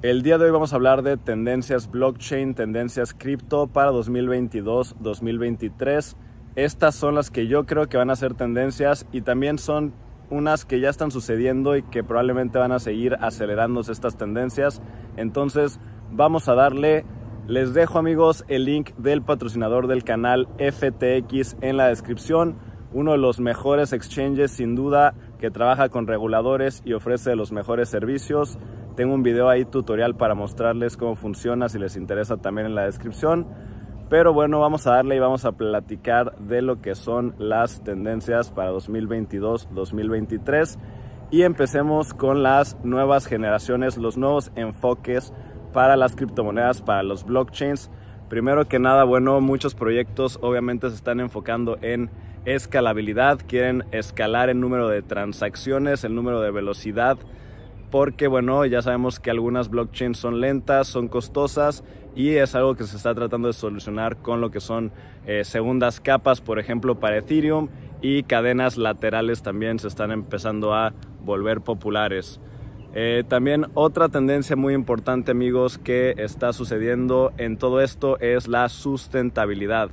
El día de hoy vamos a hablar de tendencias blockchain, tendencias cripto para 2022-2023. Estas son las que yo creo que van a ser tendencias y también son unas que ya están sucediendo y que probablemente van a seguir acelerándose estas tendencias. Entonces vamos a darle... Les dejo amigos el link del patrocinador del canal FTX en la descripción uno de los mejores exchanges sin duda que trabaja con reguladores y ofrece los mejores servicios. Tengo un video ahí tutorial para mostrarles cómo funciona, si les interesa también en la descripción. Pero bueno, vamos a darle y vamos a platicar de lo que son las tendencias para 2022-2023 y empecemos con las nuevas generaciones, los nuevos enfoques para las criptomonedas, para los blockchains. Primero que nada, bueno, muchos proyectos obviamente se están enfocando en escalabilidad, quieren escalar el número de transacciones, el número de velocidad porque bueno, ya sabemos que algunas blockchains son lentas, son costosas y es algo que se está tratando de solucionar con lo que son eh, segundas capas, por ejemplo, para Ethereum y cadenas laterales también se están empezando a volver populares. Eh, también otra tendencia muy importante amigos que está sucediendo en todo esto es la sustentabilidad.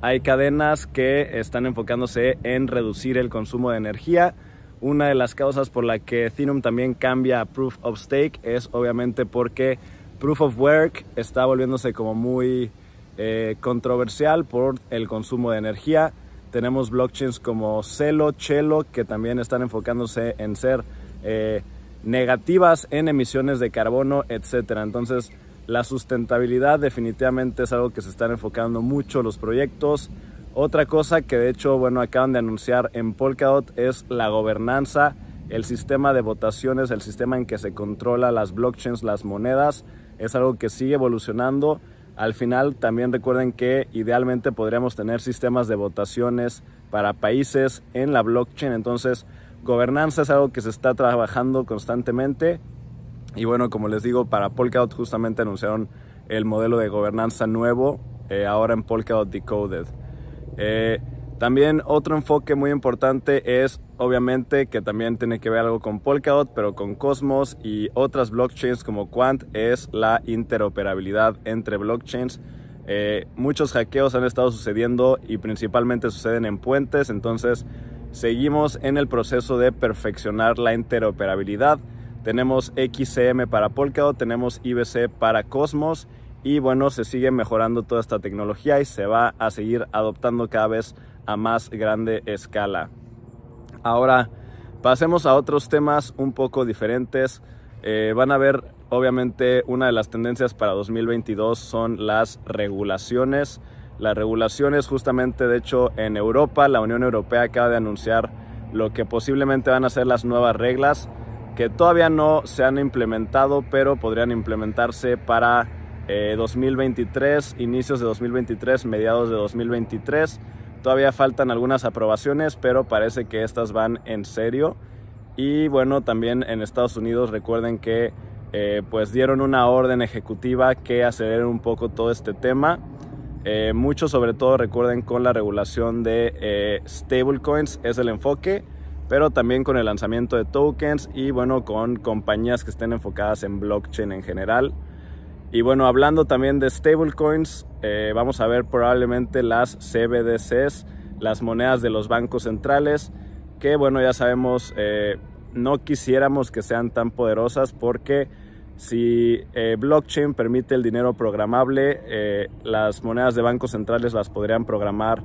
Hay cadenas que están enfocándose en reducir el consumo de energía, una de las causas por la que Ethereum también cambia a Proof of Stake es obviamente porque Proof of Work está volviéndose como muy eh, controversial por el consumo de energía. Tenemos blockchains como Celo, Chelo, que también están enfocándose en ser eh, negativas en emisiones de carbono, etc. Entonces, la sustentabilidad definitivamente es algo que se están enfocando mucho los proyectos. Otra cosa que de hecho, bueno, acaban de anunciar en Polkadot es la gobernanza, el sistema de votaciones, el sistema en que se controla las blockchains, las monedas. Es algo que sigue evolucionando. Al final también recuerden que idealmente podríamos tener sistemas de votaciones para países en la blockchain. Entonces, gobernanza es algo que se está trabajando constantemente. Y bueno, como les digo, para Polkadot justamente anunciaron el modelo de gobernanza nuevo, eh, ahora en Polkadot Decoded. Eh, también otro enfoque muy importante es obviamente que también tiene que ver algo con Polkadot, pero con Cosmos y otras blockchains como Quant es la interoperabilidad entre blockchains. Eh, muchos hackeos han estado sucediendo y principalmente suceden en puentes, entonces seguimos en el proceso de perfeccionar la interoperabilidad. Tenemos XCM para Polkadot, tenemos IBC para Cosmos y bueno, se sigue mejorando toda esta tecnología y se va a seguir adoptando cada vez a más grande escala. Ahora, pasemos a otros temas un poco diferentes. Eh, van a ver, obviamente, una de las tendencias para 2022 son las regulaciones. Las regulaciones, justamente, de hecho, en Europa, la Unión Europea acaba de anunciar lo que posiblemente van a ser las nuevas reglas que todavía no se han implementado, pero podrían implementarse para 2023, eh, inicios de 2023, mediados de 2023. Todavía faltan algunas aprobaciones, pero parece que estas van en serio. Y bueno, también en Estados Unidos recuerden que eh, pues dieron una orden ejecutiva que aceleren un poco todo este tema. Eh, mucho sobre todo recuerden con la regulación de stablecoins es el enfoque, pero también con el lanzamiento de tokens y bueno, con compañías que estén enfocadas en blockchain en general. Y bueno, hablando también de stablecoins, eh, vamos a ver probablemente las CBDCs, las monedas de los bancos centrales, que bueno, ya sabemos, eh, no quisiéramos que sean tan poderosas porque si eh, blockchain permite el dinero programable, las monedas de bancos centrales las podrían programar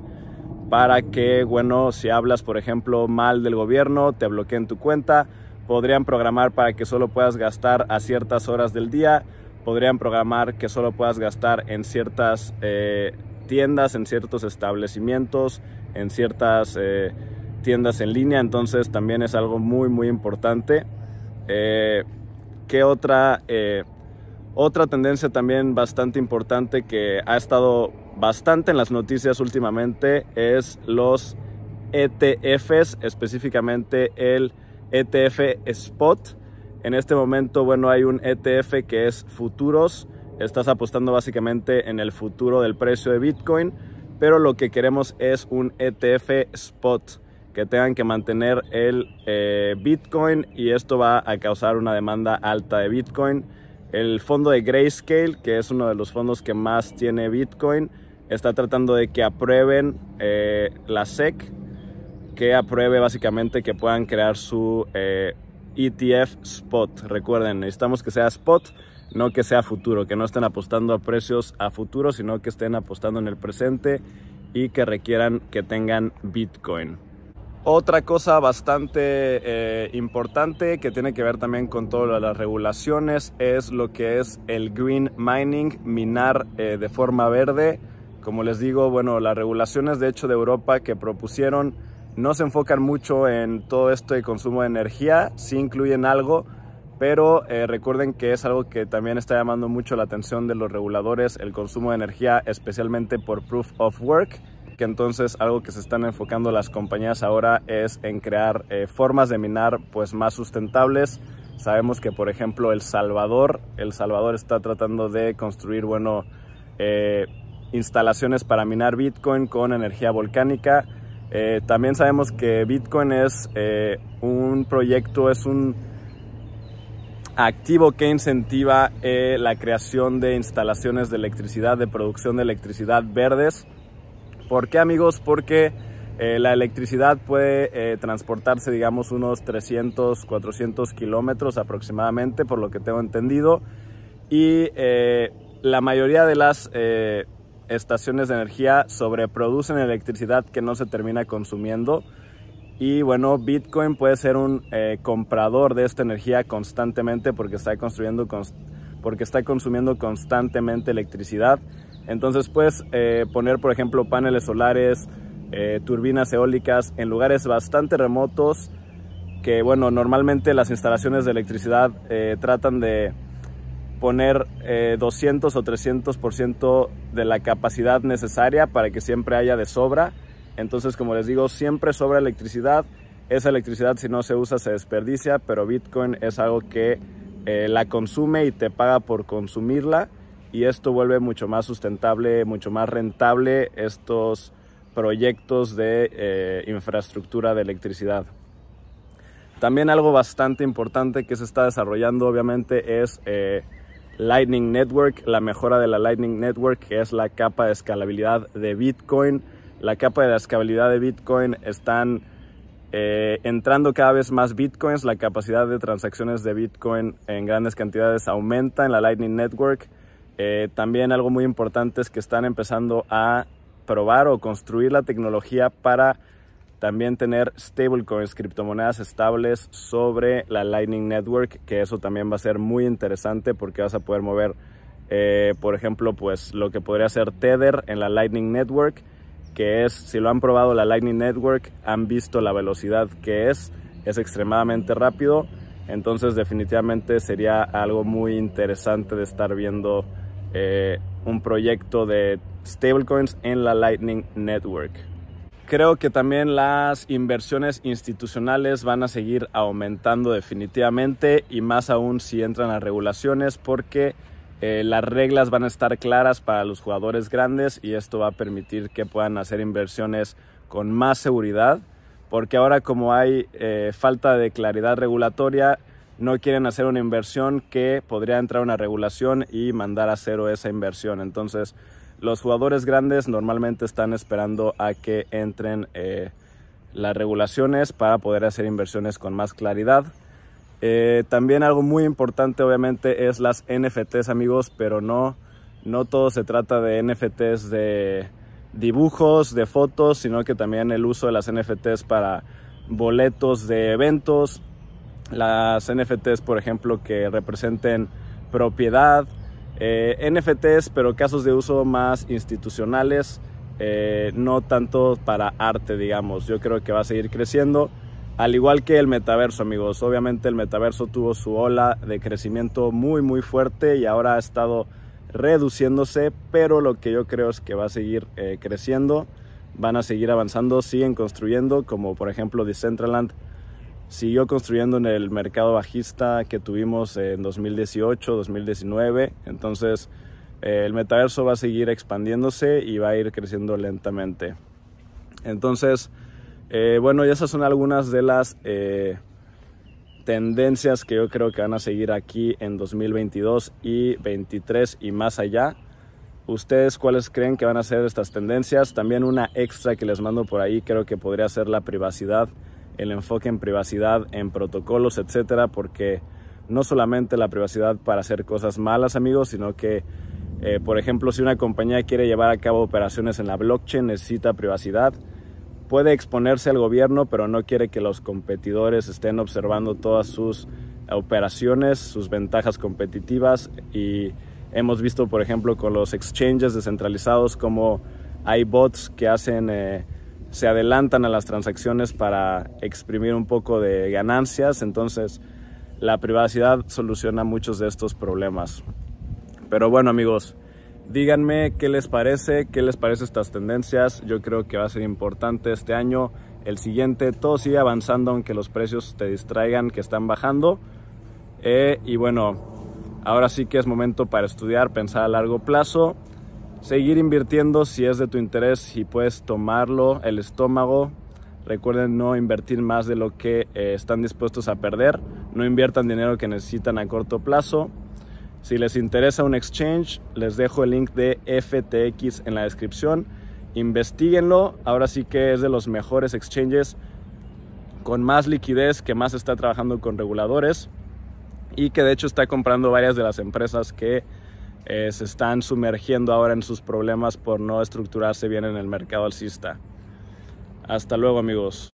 para que, bueno, si hablas, por ejemplo, mal del gobierno, te bloqueen tu cuenta, podrían programar para que solo puedas gastar a ciertas horas del día podrían programar que solo puedas gastar en ciertas eh, tiendas, en ciertos establecimientos, en ciertas eh, tiendas en línea. Entonces también es algo muy, muy importante. Eh, ¿Qué otra, otra tendencia también bastante importante que ha estado bastante en las noticias últimamente es los ETFs, específicamente el ETF Spot en este momento, bueno, hay un ETF que es futuros. Estás apostando básicamente en el futuro del precio de Bitcoin, pero lo que queremos es un ETF spot que tengan que mantener el eh, Bitcoin y esto va a causar una demanda alta de Bitcoin. El fondo de Grayscale, que es uno de los fondos que más tiene Bitcoin, está tratando de que aprueben eh, la SEC, que apruebe básicamente que puedan crear su eh, ETF Spot. Recuerden, necesitamos que sea Spot, no que sea futuro, que no estén apostando a precios a futuro, sino que estén apostando en el presente y que requieran que tengan Bitcoin. Otra cosa bastante eh, importante que tiene que ver también con todas las regulaciones es lo que es el green mining, minar eh, de forma verde. Como les digo, bueno, las regulaciones de hecho de Europa que propusieron no se enfocan mucho en todo esto de consumo de energía, sí incluyen algo, pero eh, recuerden que es algo que también está llamando mucho la atención de los reguladores, el consumo de energía, especialmente por proof of work, que entonces algo que se están enfocando las compañías ahora es en crear eh, formas de minar pues más sustentables. Sabemos que por ejemplo El Salvador, El Salvador está tratando de construir, bueno, eh, instalaciones para minar Bitcoin con energía volcánica eh, también sabemos que Bitcoin es eh, un proyecto, es un activo que incentiva eh, la creación de instalaciones de electricidad, de producción de electricidad verdes. ¿Por qué amigos? Porque la electricidad puede transportarse, digamos, unos 300, 400 kilómetros aproximadamente, por lo que tengo entendido. Y la mayoría de las estaciones de energía sobreproducen electricidad que no se termina consumiendo. Y bueno, Bitcoin puede ser un eh, comprador de esta energía constantemente porque está, construyendo porque está consumiendo constantemente electricidad. Entonces puedes eh, poner, por ejemplo, paneles solares, eh, turbinas eólicas en lugares bastante remotos que, bueno, normalmente las instalaciones de electricidad tratan de poner 200 eh, o 300% de la capacidad necesaria para que siempre haya de sobra. Entonces, como les digo, siempre sobra electricidad. Esa electricidad si no se usa se desperdicia, pero Bitcoin es algo que eh, la consume y te paga por consumirla. Y esto vuelve mucho más sustentable, mucho más rentable estos proyectos de eh, infraestructura de electricidad. También algo bastante importante que se está desarrollando obviamente es Lightning Network, la mejora de la Lightning Network, que es la capa de escalabilidad de Bitcoin. La capa de escalabilidad de Bitcoin están eh, entrando cada vez más Bitcoins, la capacidad de transacciones de Bitcoin en grandes cantidades aumenta en la Lightning Network. Eh, también algo muy importante es que están empezando a probar o construir la tecnología para también tener stablecoins, criptomonedas estables sobre la Lightning Network, que eso también va a ser muy interesante porque vas a poder mover, eh, por ejemplo, pues lo que podría ser Tether en la Lightning Network, que es, si lo han probado la Lightning Network, han visto la velocidad que es, es extremadamente rápido, entonces definitivamente sería algo muy interesante de estar viendo eh, un proyecto de stablecoins en la Lightning Network. Creo que también las inversiones institucionales van a seguir aumentando definitivamente y más aún si entran las regulaciones porque eh, las reglas van a estar claras para los jugadores grandes y esto va a permitir que puedan hacer inversiones con más seguridad porque ahora como hay eh, falta de claridad regulatoria no quieren hacer una inversión que podría entrar una regulación y mandar a cero esa inversión. Entonces los jugadores grandes normalmente están esperando a que entren eh, las regulaciones para poder hacer inversiones con más claridad. Eh, también algo muy importante obviamente es las NFTs amigos, pero no, no todo se trata de NFTs de dibujos, de fotos, sino que también el uso de las NFTs para boletos de eventos, las NFTs por ejemplo que representen propiedad, eh, NFTs, pero casos de uso más institucionales, eh, no tanto para arte, digamos. Yo creo que va a seguir creciendo, al igual que el metaverso, amigos. Obviamente el metaverso tuvo su ola de crecimiento muy, muy fuerte y ahora ha estado reduciéndose, pero lo que yo creo es que va a seguir eh, creciendo, van a seguir avanzando, siguen construyendo, como por ejemplo Decentraland siguió construyendo en el mercado bajista que tuvimos en 2018, 2019. Entonces, eh, el metaverso va a seguir expandiéndose y va a ir creciendo lentamente. Entonces, eh, bueno, y esas son algunas de las eh, tendencias que yo creo que van a seguir aquí en 2022 y 2023 y más allá. ¿Ustedes cuáles creen que van a ser estas tendencias? También una extra que les mando por ahí creo que podría ser la privacidad el enfoque en privacidad, en protocolos, etcétera, porque no solamente la privacidad para hacer cosas malas, amigos, sino que, eh, por ejemplo, si una compañía quiere llevar a cabo operaciones en la blockchain, necesita privacidad. Puede exponerse al gobierno, pero no quiere que los competidores estén observando todas sus operaciones, sus ventajas competitivas. Y hemos visto, por ejemplo, con los exchanges descentralizados, como hay bots que hacen... Eh, se adelantan a las transacciones para exprimir un poco de ganancias, entonces la privacidad soluciona muchos de estos problemas. Pero bueno amigos, díganme qué les parece, qué les parece estas tendencias, yo creo que va a ser importante este año, el siguiente, todo sigue avanzando aunque los precios te distraigan que están bajando. Eh, y bueno, ahora sí que es momento para estudiar, pensar a largo plazo seguir invirtiendo si es de tu interés y puedes tomarlo el estómago. Recuerden no invertir más de lo que eh, están dispuestos a perder. No inviertan dinero que necesitan a corto plazo. Si les interesa un exchange, les dejo el link de FTX en la descripción. Investíguenlo. Ahora sí que es de los mejores exchanges con más liquidez, que más está trabajando con reguladores y que de hecho está comprando varias de las empresas que eh, se están sumergiendo ahora en sus problemas por no estructurarse bien en el mercado alcista. Hasta luego amigos.